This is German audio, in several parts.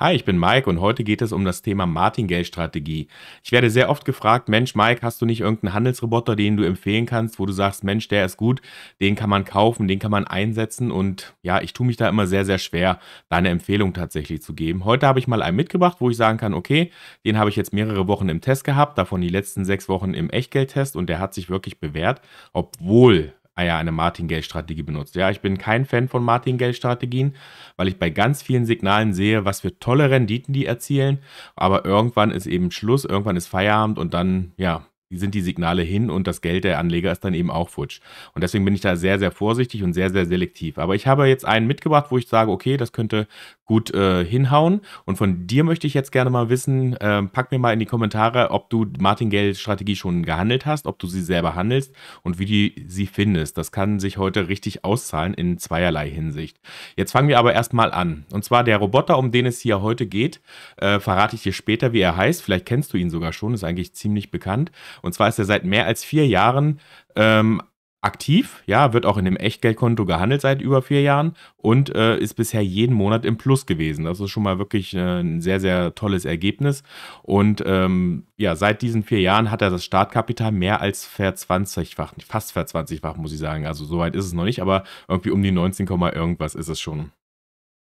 Hi, ich bin Mike und heute geht es um das Thema Martingale-Strategie. Ich werde sehr oft gefragt, Mensch, Mike, hast du nicht irgendeinen Handelsroboter, den du empfehlen kannst, wo du sagst, Mensch, der ist gut, den kann man kaufen, den kann man einsetzen und ja, ich tue mich da immer sehr, sehr schwer, deine Empfehlung tatsächlich zu geben. Heute habe ich mal einen mitgebracht, wo ich sagen kann, okay, den habe ich jetzt mehrere Wochen im Test gehabt, davon die letzten sechs Wochen im Echtgeldtest und der hat sich wirklich bewährt, obwohl ah ja, eine Martingale-Strategie benutzt. Ja, ich bin kein Fan von Martingale-Strategien, weil ich bei ganz vielen Signalen sehe, was für tolle Renditen die erzielen. Aber irgendwann ist eben Schluss, irgendwann ist Feierabend und dann, ja, sind die Signale hin und das Geld der Anleger ist dann eben auch futsch. Und deswegen bin ich da sehr, sehr vorsichtig und sehr, sehr selektiv. Aber ich habe jetzt einen mitgebracht, wo ich sage, okay, das könnte gut äh, hinhauen. Und von dir möchte ich jetzt gerne mal wissen, äh, pack mir mal in die Kommentare, ob du Martin Martingale-Strategie schon gehandelt hast, ob du sie selber handelst und wie du sie findest. Das kann sich heute richtig auszahlen in zweierlei Hinsicht. Jetzt fangen wir aber erstmal an. Und zwar der Roboter, um den es hier heute geht, äh, verrate ich dir später, wie er heißt. Vielleicht kennst du ihn sogar schon, ist eigentlich ziemlich bekannt. Und zwar ist er seit mehr als vier Jahren ähm, aktiv, ja, wird auch in dem Echtgeldkonto gehandelt seit über vier Jahren und äh, ist bisher jeden Monat im Plus gewesen. Das ist schon mal wirklich äh, ein sehr, sehr tolles Ergebnis. Und ähm, ja, seit diesen vier Jahren hat er das Startkapital mehr als verzwanzigfacht, fast verzwanzigfach, muss ich sagen. Also soweit ist es noch nicht, aber irgendwie um die 19, irgendwas ist es schon.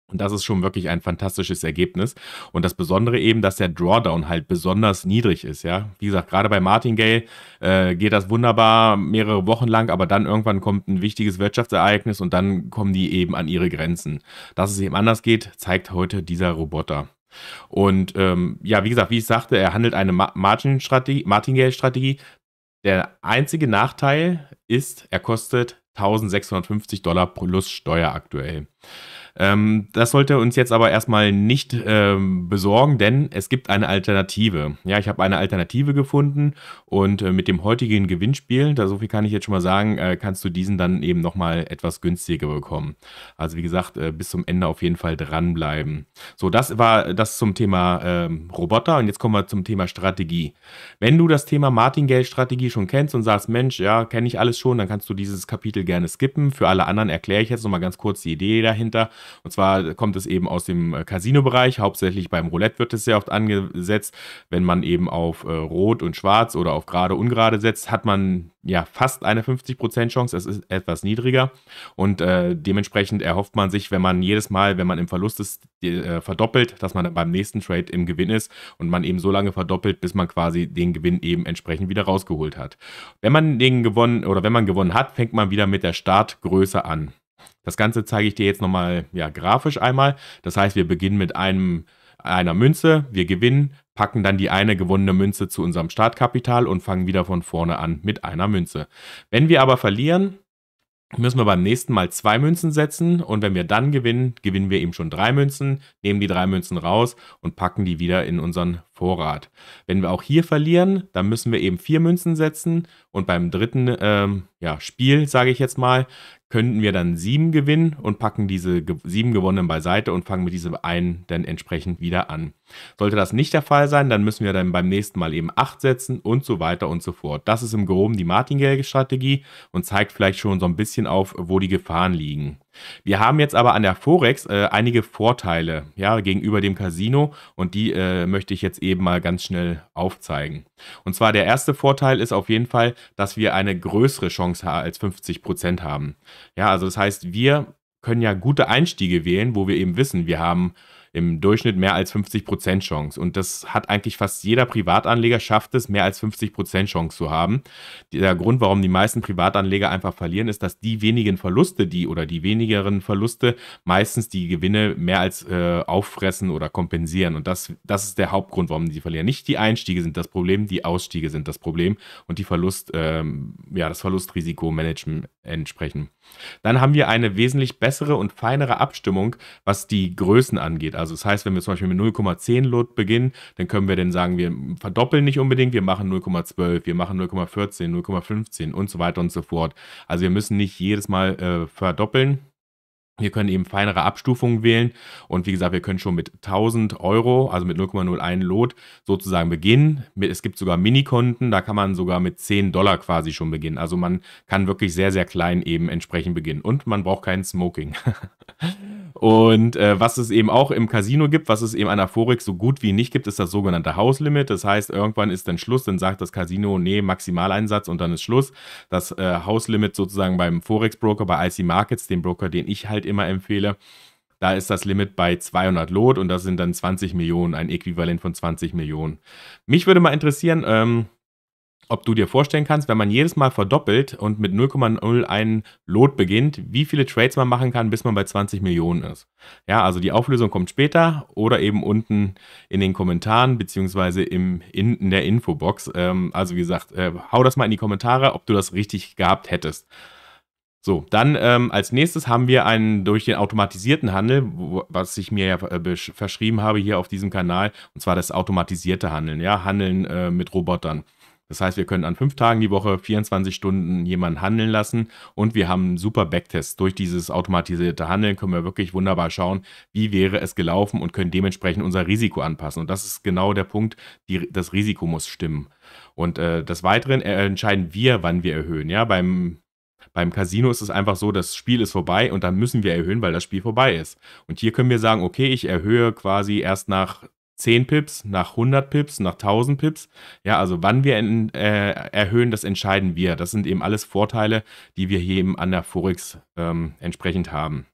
Und das ist schon wirklich ein fantastisches Ergebnis. Und das Besondere eben, dass der Drawdown halt besonders niedrig ist, ja. Wie gesagt, gerade bei Martingale äh, geht das wunderbar mehrere Wochen lang, aber dann irgendwann kommt ein wichtiges Wirtschaftsereignis und dann kommen die eben an ihre Grenzen. Dass es eben anders geht, zeigt heute dieser Roboter. Und ähm, ja, wie gesagt, wie ich sagte, er handelt eine Martingale-Strategie. Der einzige Nachteil ist, er kostet 1650 Dollar plus Steuer aktuell. Ähm, das sollte uns jetzt aber erstmal nicht ähm, besorgen, denn es gibt eine Alternative. Ja, ich habe eine Alternative gefunden und äh, mit dem heutigen Gewinnspiel, da so viel kann ich jetzt schon mal sagen, äh, kannst du diesen dann eben nochmal etwas günstiger bekommen. Also wie gesagt, äh, bis zum Ende auf jeden Fall dranbleiben. So, das war das zum Thema ähm, Roboter und jetzt kommen wir zum Thema Strategie. Wenn du das Thema Martingale-Strategie schon kennst und sagst, Mensch, ja, kenne ich alles schon, dann kannst du dieses Kapitel gerne skippen. Für alle anderen erkläre ich jetzt nochmal ganz kurz die Idee dahinter. Und zwar kommt es eben aus dem äh, Casino-Bereich. Hauptsächlich beim Roulette wird es sehr oft angesetzt. Wenn man eben auf äh, Rot und Schwarz oder auf Gerade, Ungerade setzt, hat man ja fast eine 50% Chance. Es ist etwas niedriger. Und äh, dementsprechend erhofft man sich, wenn man jedes Mal, wenn man im Verlust ist, äh, verdoppelt, dass man dann beim nächsten Trade im Gewinn ist und man eben so lange verdoppelt, bis man quasi den Gewinn eben entsprechend wieder rausgeholt hat. Wenn man den gewonnen oder wenn man gewonnen hat, fängt man wieder mit der Startgröße an. Das Ganze zeige ich dir jetzt nochmal ja, grafisch einmal. Das heißt, wir beginnen mit einem, einer Münze, wir gewinnen, packen dann die eine gewonnene Münze zu unserem Startkapital und fangen wieder von vorne an mit einer Münze. Wenn wir aber verlieren, müssen wir beim nächsten Mal zwei Münzen setzen und wenn wir dann gewinnen, gewinnen wir eben schon drei Münzen, nehmen die drei Münzen raus und packen die wieder in unseren Vorrat. Wenn wir auch hier verlieren, dann müssen wir eben vier Münzen setzen und beim dritten ähm, ja, Spiel, sage ich jetzt mal, könnten wir dann sieben gewinnen und packen diese sieben gewonnenen beiseite und fangen mit diesem einen dann entsprechend wieder an. Sollte das nicht der Fall sein, dann müssen wir dann beim nächsten Mal eben acht setzen und so weiter und so fort. Das ist im Groben die martingale strategie und zeigt vielleicht schon so ein bisschen auf, wo die Gefahren liegen. Wir haben jetzt aber an der Forex äh, einige Vorteile ja, gegenüber dem Casino und die äh, möchte ich jetzt eben mal ganz schnell aufzeigen. Und zwar der erste Vorteil ist auf jeden Fall, dass wir eine größere Chance als 50% haben. Ja, also das heißt, wir können ja gute Einstiege wählen, wo wir eben wissen, wir haben im Durchschnitt mehr als 50% Chance. Und das hat eigentlich fast jeder Privatanleger schafft es, mehr als 50% Chance zu haben. Der Grund, warum die meisten Privatanleger einfach verlieren, ist, dass die wenigen Verluste, die oder die wenigeren Verluste meistens die Gewinne mehr als äh, auffressen oder kompensieren. Und das, das ist der Hauptgrund, warum die verlieren. Nicht die Einstiege sind das Problem, die Ausstiege sind das Problem und die Verlust, ähm, ja, das Verlustrisikomanagement managen, entsprechen. Dann haben wir eine wesentlich bessere und feinere Abstimmung, was die Größen angeht. Also das heißt, wenn wir zum Beispiel mit 0,10 Lot beginnen, dann können wir dann sagen, wir verdoppeln nicht unbedingt, wir machen 0,12, wir machen 0,14, 0,15 und so weiter und so fort. Also wir müssen nicht jedes Mal äh, verdoppeln, wir können eben feinere Abstufungen wählen und wie gesagt, wir können schon mit 1000 Euro, also mit 0,01 Lot sozusagen beginnen. Es gibt sogar Minikonten, da kann man sogar mit 10 Dollar quasi schon beginnen. Also man kann wirklich sehr, sehr klein eben entsprechend beginnen und man braucht kein Smoking. Und äh, was es eben auch im Casino gibt, was es eben an Aphorix so gut wie nicht gibt, ist das sogenannte Hauslimit. Das heißt, irgendwann ist dann Schluss, dann sagt das Casino, nee, Maximaleinsatz und dann ist Schluss. Das äh, Hauslimit sozusagen beim Forex-Broker, bei IC Markets, dem Broker, den ich halt immer empfehle, da ist das Limit bei 200 Lot und das sind dann 20 Millionen, ein Äquivalent von 20 Millionen. Mich würde mal interessieren, ähm, ob du dir vorstellen kannst, wenn man jedes Mal verdoppelt und mit 0,01 Lot beginnt, wie viele Trades man machen kann, bis man bei 20 Millionen ist. Ja, also die Auflösung kommt später oder eben unten in den Kommentaren beziehungsweise in, in der Infobox. Ähm, also wie gesagt, äh, hau das mal in die Kommentare, ob du das richtig gehabt hättest. So, dann ähm, als nächstes haben wir einen durch den automatisierten Handel, was ich mir ja äh, verschrieben habe hier auf diesem Kanal, und zwar das automatisierte Handeln, ja, Handeln äh, mit Robotern. Das heißt, wir können an fünf Tagen die Woche 24 Stunden jemanden handeln lassen und wir haben super Backtests. Durch dieses automatisierte Handeln können wir wirklich wunderbar schauen, wie wäre es gelaufen und können dementsprechend unser Risiko anpassen. Und das ist genau der Punkt, die, das Risiko muss stimmen. Und äh, des Weiteren äh, entscheiden wir, wann wir erhöhen. Ja, beim beim Casino ist es einfach so, das Spiel ist vorbei und dann müssen wir erhöhen, weil das Spiel vorbei ist. Und hier können wir sagen, okay, ich erhöhe quasi erst nach 10 Pips, nach 100 Pips, nach 1000 Pips. Ja, also wann wir in, äh, erhöhen, das entscheiden wir. Das sind eben alles Vorteile, die wir hier eben an der Forex ähm, entsprechend haben.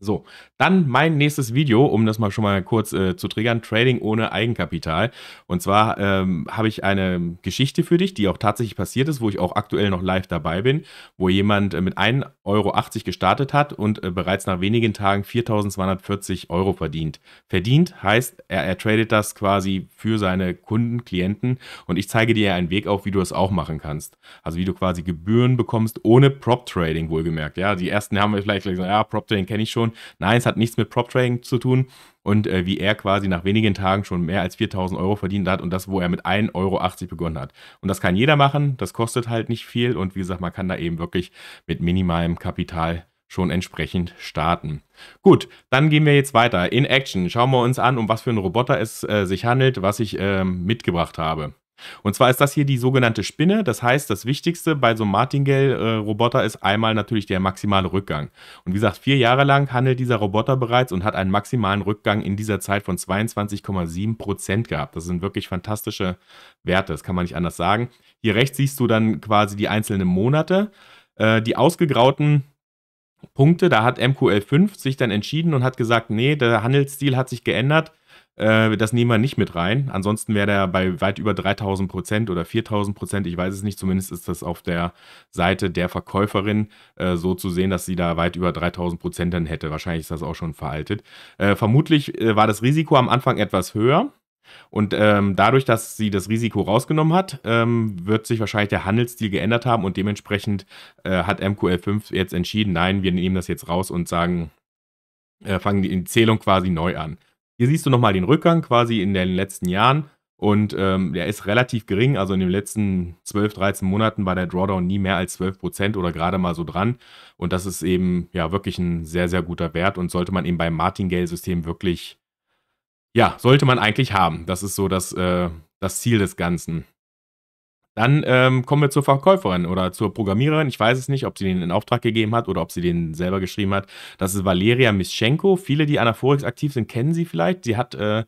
So, dann mein nächstes Video, um das mal schon mal kurz äh, zu triggern, Trading ohne Eigenkapital. Und zwar ähm, habe ich eine Geschichte für dich, die auch tatsächlich passiert ist, wo ich auch aktuell noch live dabei bin, wo jemand äh, mit 1,80 Euro gestartet hat und äh, bereits nach wenigen Tagen 4.240 Euro verdient. Verdient heißt, er, er tradet das quasi für seine Kunden, Klienten und ich zeige dir einen Weg auf, wie du das auch machen kannst. Also wie du quasi Gebühren bekommst ohne Prop-Trading wohlgemerkt. Ja, die ersten haben wir vielleicht gesagt, ja, Prop-Trading kenne ich schon. Position. Nein, es hat nichts mit Prop Trading zu tun. Und äh, wie er quasi nach wenigen Tagen schon mehr als 4000 Euro verdient hat und das, wo er mit 1,80 Euro begonnen hat. Und das kann jeder machen, das kostet halt nicht viel und wie gesagt, man kann da eben wirklich mit minimalem Kapital schon entsprechend starten. Gut, dann gehen wir jetzt weiter in Action. Schauen wir uns an, um was für einen Roboter es äh, sich handelt, was ich äh, mitgebracht habe. Und zwar ist das hier die sogenannte Spinne. Das heißt, das Wichtigste bei so einem Martingale-Roboter ist einmal natürlich der maximale Rückgang. Und wie gesagt, vier Jahre lang handelt dieser Roboter bereits und hat einen maximalen Rückgang in dieser Zeit von 22,7 Prozent gehabt. Das sind wirklich fantastische Werte, das kann man nicht anders sagen. Hier rechts siehst du dann quasi die einzelnen Monate. Äh, die ausgegrauten Punkte, da hat MQL5 sich dann entschieden und hat gesagt, nee, der Handelsstil hat sich geändert äh, das nehmen wir nicht mit rein. Ansonsten wäre der bei weit über 3000 Prozent oder 4000 Prozent. Ich weiß es nicht. Zumindest ist das auf der Seite der Verkäuferin äh, so zu sehen, dass sie da weit über 3000 Prozent dann hätte. Wahrscheinlich ist das auch schon veraltet. Äh, vermutlich äh, war das Risiko am Anfang etwas höher. Und ähm, dadurch, dass sie das Risiko rausgenommen hat, ähm, wird sich wahrscheinlich der Handelsstil geändert haben und dementsprechend äh, hat MQL5 jetzt entschieden, nein, wir nehmen das jetzt raus und sagen, äh, fangen die Zählung quasi neu an. Hier siehst du nochmal den Rückgang quasi in den letzten Jahren. Und ähm, der ist relativ gering. Also in den letzten 12, 13 Monaten war der Drawdown nie mehr als 12 Prozent oder gerade mal so dran. Und das ist eben ja wirklich ein sehr, sehr guter Wert und sollte man eben beim Martingale-System wirklich, ja, sollte man eigentlich haben. Das ist so das, äh, das Ziel des Ganzen. Dann ähm, kommen wir zur Verkäuferin oder zur Programmiererin. Ich weiß es nicht, ob sie den in Auftrag gegeben hat oder ob sie den selber geschrieben hat. Das ist Valeria Mischenko. Viele, die an aktiv sind, kennen sie vielleicht. Sie hat äh,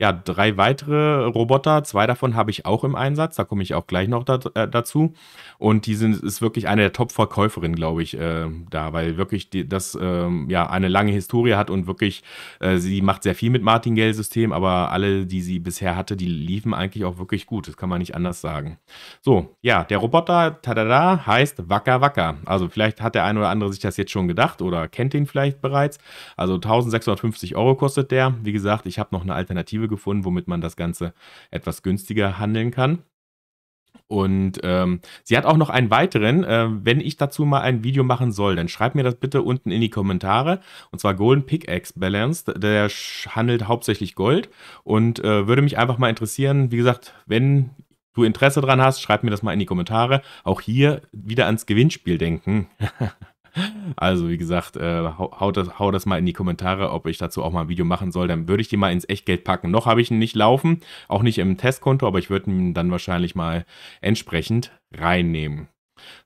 ja, drei weitere Roboter, zwei davon habe ich auch im Einsatz, da komme ich auch gleich noch dat, äh, dazu. Und die sind, ist wirklich eine der Top-Verkäuferinnen, glaube ich, äh, da, weil wirklich die, das ähm, ja eine lange Historie hat und wirklich, äh, sie macht sehr viel mit Martingale-System, aber alle, die sie bisher hatte, die liefen eigentlich auch wirklich gut. Das kann man nicht anders sagen. So, ja, der Roboter, tada, heißt Wacker Wacker. Also vielleicht hat der eine oder andere sich das jetzt schon gedacht oder kennt den vielleicht bereits. Also 1650 Euro kostet der. Wie gesagt, ich habe noch eine Alternative gefunden, womit man das Ganze etwas günstiger handeln kann. Und ähm, sie hat auch noch einen weiteren. Äh, wenn ich dazu mal ein Video machen soll, dann schreibt mir das bitte unten in die Kommentare. Und zwar Golden Pickaxe Balanced. Der handelt hauptsächlich Gold. Und äh, würde mich einfach mal interessieren, wie gesagt, wenn du Interesse dran hast, schreib mir das mal in die Kommentare. Auch hier wieder ans Gewinnspiel denken. Also, wie gesagt, äh, hau, das, hau das mal in die Kommentare, ob ich dazu auch mal ein Video machen soll. Dann würde ich die mal ins Echtgeld packen. Noch habe ich ihn nicht laufen, auch nicht im Testkonto, aber ich würde ihn dann wahrscheinlich mal entsprechend reinnehmen.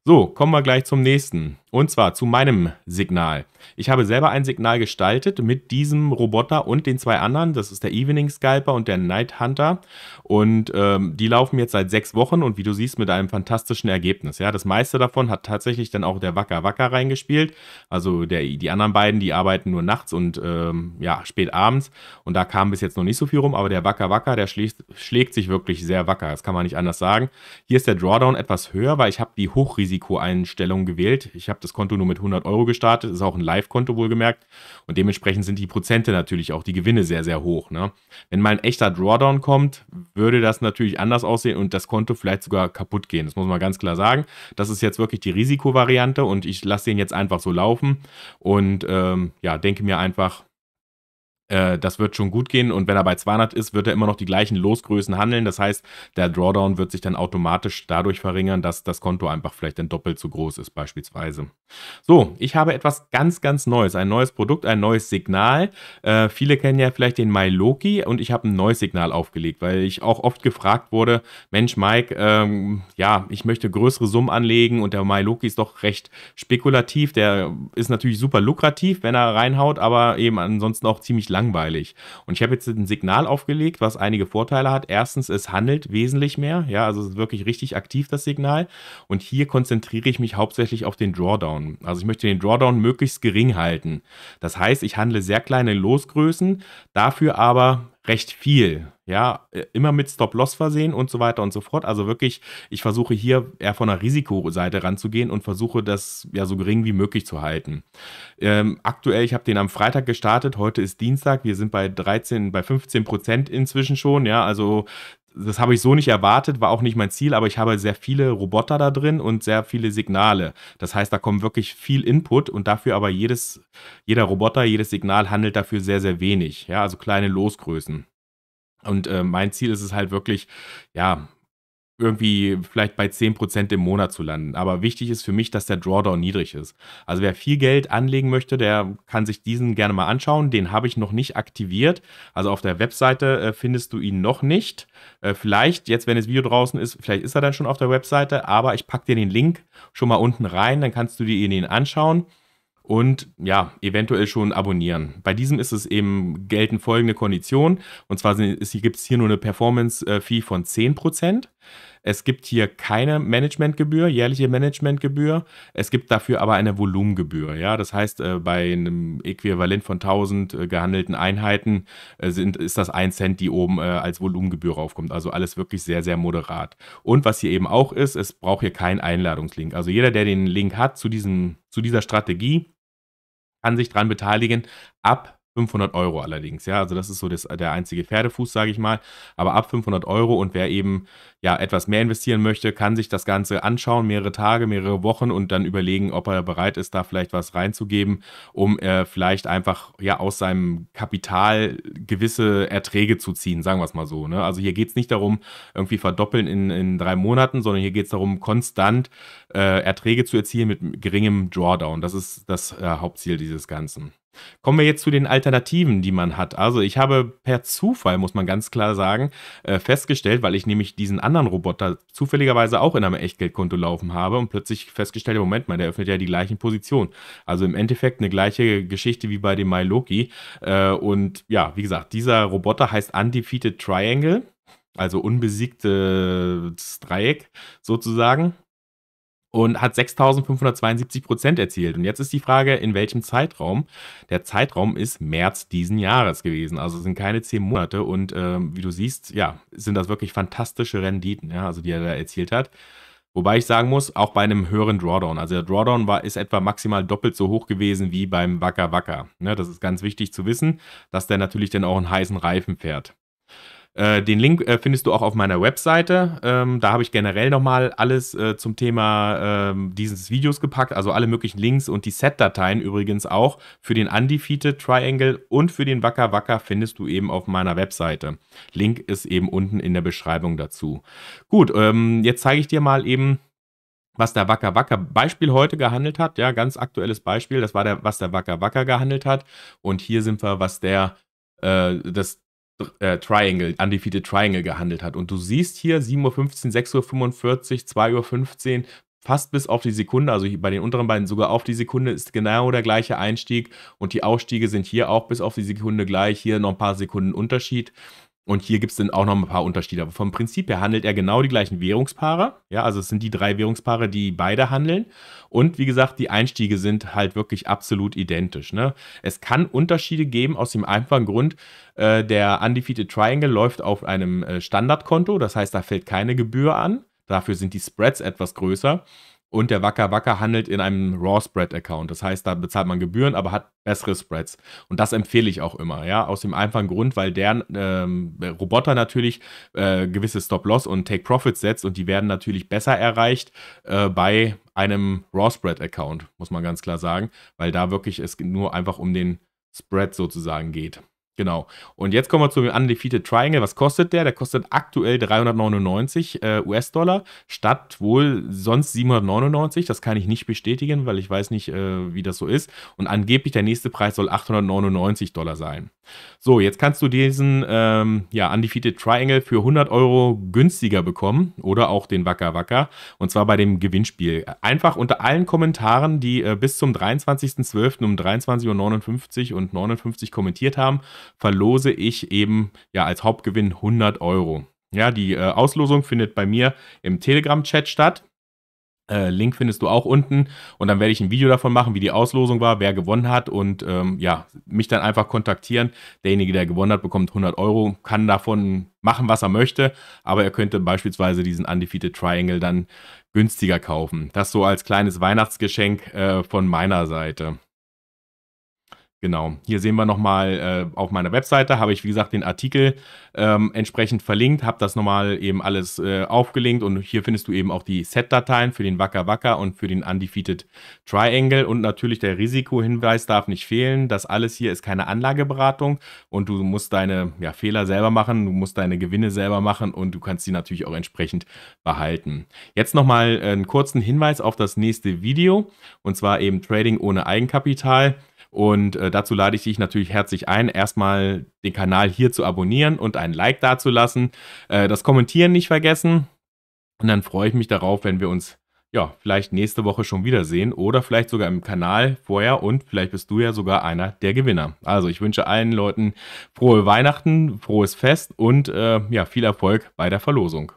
So, kommen wir gleich zum nächsten. Und zwar zu meinem Signal. Ich habe selber ein Signal gestaltet mit diesem Roboter und den zwei anderen. Das ist der Evening Scalper und der Night Hunter. Und ähm, die laufen jetzt seit sechs Wochen und wie du siehst, mit einem fantastischen Ergebnis. Ja, das meiste davon hat tatsächlich dann auch der Wacker Wacker reingespielt. Also der, die anderen beiden, die arbeiten nur nachts und ähm, ja, spät abends. Und da kam bis jetzt noch nicht so viel rum, aber der Wacker Wacker, der schlägt, schlägt sich wirklich sehr wacker. Das kann man nicht anders sagen. Hier ist der Drawdown etwas höher, weil ich habe die hoch Hochrisikoeinstellung gewählt. Ich habe das Konto nur mit 100 Euro gestartet, ist auch ein Live-Konto wohlgemerkt. Und dementsprechend sind die Prozente natürlich auch, die Gewinne sehr, sehr hoch. Ne? Wenn mal ein echter Drawdown kommt, würde das natürlich anders aussehen und das Konto vielleicht sogar kaputt gehen. Das muss man ganz klar sagen. Das ist jetzt wirklich die Risikovariante und ich lasse den jetzt einfach so laufen und ähm, ja, denke mir einfach, äh, das wird schon gut gehen. Und wenn er bei 200 ist, wird er immer noch die gleichen Losgrößen handeln. Das heißt, der Drawdown wird sich dann automatisch dadurch verringern, dass das Konto einfach vielleicht dann doppelt so groß ist, beispielsweise. So, ich habe etwas ganz, ganz Neues. Ein neues Produkt, ein neues Signal. Äh, viele kennen ja vielleicht den MyLoki und ich habe ein neues Signal aufgelegt, weil ich auch oft gefragt wurde, Mensch, Mike, ähm, ja, ich möchte größere Summen anlegen und der MyLoki ist doch recht spekulativ. Der ist natürlich super lukrativ, wenn er reinhaut, aber eben ansonsten auch ziemlich lang langweilig. Und ich habe jetzt ein Signal aufgelegt, was einige Vorteile hat. Erstens, es handelt wesentlich mehr. Ja, also es ist wirklich richtig aktiv, das Signal. Und hier konzentriere ich mich hauptsächlich auf den Drawdown. Also ich möchte den Drawdown möglichst gering halten. Das heißt, ich handle sehr kleine Losgrößen, dafür aber recht viel. Ja, äh, immer mit Stop-Loss versehen und so weiter und so fort. Also wirklich, ich versuche hier eher von der Risikoseite ranzugehen und versuche das ja so gering wie möglich zu halten. Ähm, aktuell, ich habe den am Freitag gestartet, heute ist Dienstag, wir sind bei 13, bei 15 Prozent inzwischen schon. Ja, also das habe ich so nicht erwartet, war auch nicht mein Ziel, aber ich habe sehr viele Roboter da drin und sehr viele Signale. Das heißt, da kommen wirklich viel Input und dafür aber jedes, jeder Roboter, jedes Signal handelt dafür sehr, sehr wenig. Ja, also kleine Losgrößen. Und äh, mein Ziel ist es halt wirklich, ja, irgendwie vielleicht bei 10% im Monat zu landen. Aber wichtig ist für mich, dass der Drawdown niedrig ist. Also wer viel Geld anlegen möchte, der kann sich diesen gerne mal anschauen. Den habe ich noch nicht aktiviert. Also auf der Webseite äh, findest du ihn noch nicht. Äh, vielleicht, jetzt wenn das Video draußen ist, vielleicht ist er dann schon auf der Webseite. Aber ich packe dir den Link schon mal unten rein. Dann kannst du dir ihn anschauen und ja, eventuell schon abonnieren. Bei diesem ist es eben gelten folgende Konditionen. Und zwar gibt es hier nur eine Performance-Fee äh, von 10%. Es gibt hier keine Managementgebühr, jährliche Managementgebühr. Es gibt dafür aber eine Volumengebühr. Ja? Das heißt, äh, bei einem Äquivalent von 1000 äh, gehandelten Einheiten äh, sind, ist das ein Cent, die oben als Volumengebühr raufkommt. Also alles wirklich sehr, sehr moderat. Und was hier eben auch ist, es braucht hier keinen Einladungslink. Also jeder, der den Link hat zu, diesem, zu dieser Strategie, kann sich daran beteiligen. Ab 500 Euro allerdings, ja, also das ist so das, der einzige Pferdefuß, sage ich mal, aber ab 500 Euro und wer eben ja etwas mehr investieren möchte, kann sich das Ganze anschauen, mehrere Tage, mehrere Wochen und dann überlegen, ob er bereit ist, da vielleicht was reinzugeben, um äh, vielleicht einfach ja aus seinem Kapital gewisse Erträge zu ziehen, sagen wir es mal so, ne? also hier geht es nicht darum, irgendwie verdoppeln in, in drei Monaten, sondern hier geht es darum, konstant äh, Erträge zu erzielen mit geringem Drawdown, das ist das äh, Hauptziel dieses Ganzen. Kommen wir jetzt zu den Alternativen, die man hat. Also ich habe per Zufall, muss man ganz klar sagen, äh, festgestellt, weil ich nämlich diesen anderen Roboter zufälligerweise auch in einem Echtgeldkonto laufen habe und plötzlich festgestellt, Moment mal, der öffnet ja die gleichen Positionen. Also im Endeffekt eine gleiche Geschichte wie bei dem MyLoki. Äh, und ja, wie gesagt, dieser Roboter heißt Undefeated Triangle also unbesiegtes Dreieck sozusagen und hat 6.572 Prozent erzielt. Und jetzt ist die Frage, in welchem Zeitraum? Der Zeitraum ist März diesen Jahres gewesen. Also sind keine zehn Monate. Und ähm, wie du siehst, ja, sind das wirklich fantastische Renditen, ja, also die er da erzielt hat. Wobei ich sagen muss, auch bei einem höheren Drawdown. Also der Drawdown war, ist etwa maximal doppelt so hoch gewesen wie beim Wacker Wacker. Ja, ne, das ist ganz wichtig zu wissen, dass der natürlich dann auch einen heißen Reifen fährt. Äh, den Link äh, findest du auch auf meiner Webseite. Ähm, da habe ich generell nochmal alles äh, zum Thema ähm, dieses Videos gepackt, also alle möglichen Links und die Set-Dateien übrigens auch für den Undefeated Triangle und für den Wacker Wacker findest du eben auf meiner Webseite. Link ist eben unten in der Beschreibung dazu. Gut, ähm, jetzt zeige ich dir mal eben was der Wacker Wacker Beispiel heute gehandelt hat, ja, ganz aktuelles Beispiel, das war der, was der Wacker Wacker gehandelt hat. Und hier sind wir, was der, äh, das äh, Triangle, Undefeated Triangle gehandelt hat. Und du siehst hier 7.15 Uhr, 6.45 Uhr, 2.15 Uhr, fast bis auf die Sekunde, also bei den unteren beiden sogar auf die Sekunde ist genau der gleiche Einstieg und die Ausstiege sind hier auch bis auf die Sekunde gleich, hier noch ein paar Sekunden Unterschied. Und hier gibt es dann auch noch ein paar Unterschiede. Aber vom Prinzip her handelt er genau die gleichen Währungspaare. Ja, also es sind die drei Währungspaare, die beide handeln. Und wie gesagt, die Einstiege sind halt wirklich absolut identisch. Ne? Es kann Unterschiede geben aus dem einfachen Grund, äh, der Undefeated Triangle läuft auf einem äh, Standardkonto. Das heißt, da fällt keine Gebühr an. Dafür sind die Spreads etwas größer und der Wacker Wacker handelt in einem Raw Spread Account. Das heißt, da bezahlt man Gebühren, aber hat bessere Spreads. Und das empfehle ich auch immer, ja, aus dem einfachen Grund, weil der ähm, Roboter natürlich äh, gewisse Stop-Loss und Take-Profits setzt und die werden natürlich besser erreicht äh, bei einem Raw Spread Account, muss man ganz klar sagen, weil da wirklich es nur einfach um den Spread sozusagen geht. Genau. Und jetzt kommen wir zum Undefeated Triangle. Was kostet der? Der kostet aktuell 399 äh, US-Dollar statt wohl sonst 799. Das kann ich nicht bestätigen, weil ich weiß nicht, äh, wie das so ist. Und angeblich der nächste Preis soll 899 Dollar sein. So, jetzt kannst du diesen ähm, ja, Undefeated Triangle für 100 Euro günstiger bekommen oder auch den Wacker Wacker. Und zwar bei dem Gewinnspiel. Einfach unter allen Kommentaren, die äh, bis zum 23.12. um 23.59 Uhr und 59 kommentiert haben verlose ich eben ja als Hauptgewinn 100 Euro. Ja, die äh, Auslosung findet bei mir im Telegram-Chat statt. Äh, Link findest du auch unten und dann werde ich ein Video davon machen, wie die Auslosung war, wer gewonnen hat und ähm, ja, mich dann einfach kontaktieren. Derjenige, der gewonnen hat, bekommt 100 Euro, kann davon machen, was er möchte, aber er könnte beispielsweise diesen Undefeated Triangle dann günstiger kaufen. Das so als kleines Weihnachtsgeschenk äh, von meiner Seite. Genau, hier sehen wir nochmal äh, auf meiner Webseite, habe ich wie gesagt den Artikel ähm, entsprechend verlinkt, habe das nochmal eben alles äh, aufgelinkt und hier findest du eben auch die Set-Dateien für den Wacker Wacker und für den Undefeated Triangle und natürlich der Risikohinweis darf nicht fehlen. Das alles hier ist keine Anlageberatung und du musst deine ja, Fehler selber machen, du musst deine Gewinne selber machen und du kannst sie natürlich auch entsprechend behalten. Jetzt nochmal äh, einen kurzen Hinweis auf das nächste Video und zwar eben Trading ohne Eigenkapital. Und äh, dazu lade ich dich natürlich herzlich ein, erstmal den Kanal hier zu abonnieren und ein Like dazulassen. Äh, das Kommentieren nicht vergessen. Und dann freue ich mich darauf, wenn wir uns ja vielleicht nächste Woche schon wiedersehen oder vielleicht sogar im Kanal vorher und vielleicht bist du ja sogar einer der Gewinner. Also ich wünsche allen Leuten frohe Weihnachten, frohes Fest und äh, ja viel Erfolg bei der Verlosung.